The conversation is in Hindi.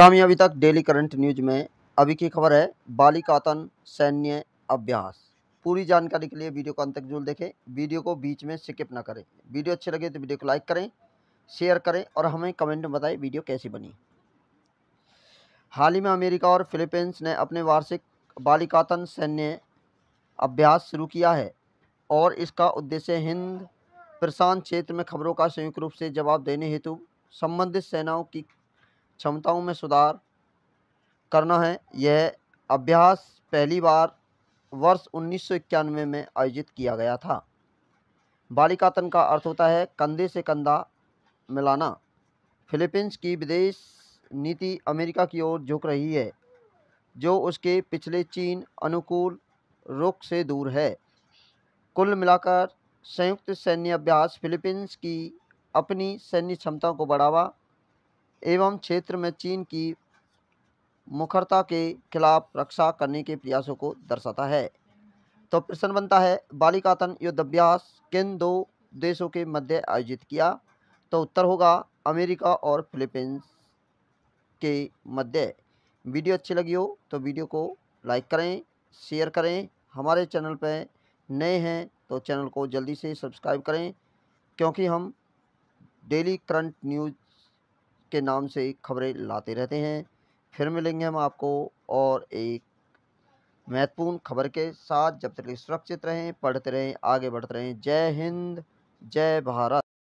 कामयाबी तक डेली करंट न्यूज में अभी की खबर है बालिकातन सैन्य अभ्यास पूरी जानकारी के लिए वीडियो को अंत तक जरूर देखें वीडियो को बीच में स्किप ना करें वीडियो अच्छी लगे तो वीडियो को लाइक करें शेयर करें और हमें कमेंट में बताएं वीडियो कैसी बनी हाल ही में अमेरिका और फिलीपींस ने अपने वार्षिक बालिकातन सैन्य अभ्यास शुरू किया है और इसका उद्देश्य हिंद प्रशांत क्षेत्र में खबरों का संयुक्त रूप से जवाब देने हेतु संबंधित सेनाओं की क्षमताओं में सुधार करना है यह अभ्यास पहली बार वर्ष उन्नीस में आयोजित किया गया था बालिकातन का अर्थ होता है कंधे से कंधा मिलाना फिलीपींस की विदेश नीति अमेरिका की ओर झुक रही है जो उसके पिछले चीन अनुकूल रुख से दूर है कुल मिलाकर संयुक्त सैन्य अभ्यास फिलीपींस की अपनी सैन्य क्षमता को बढ़ावा एवं क्षेत्र में चीन की मुखरता के खिलाफ रक्षा करने के प्रयासों को दर्शाता है तो प्रश्न बनता है बालिकातन युद्धाभ्यास किन दो देशों के मध्य आयोजित किया तो उत्तर होगा अमेरिका और फिलीपींस के मध्य वीडियो अच्छी लगी हो तो वीडियो को लाइक करें शेयर करें हमारे चैनल पर नए हैं तो चैनल को जल्दी से सब्सक्राइब करें क्योंकि हम डेली करंट न्यूज़ के नाम से खबरें लाते रहते हैं फिर मिलेंगे हम आपको और एक महत्वपूर्ण खबर के साथ जब तक सुरक्षित रहें पढ़ते रहें आगे बढ़ते रहें जय हिंद जय भारत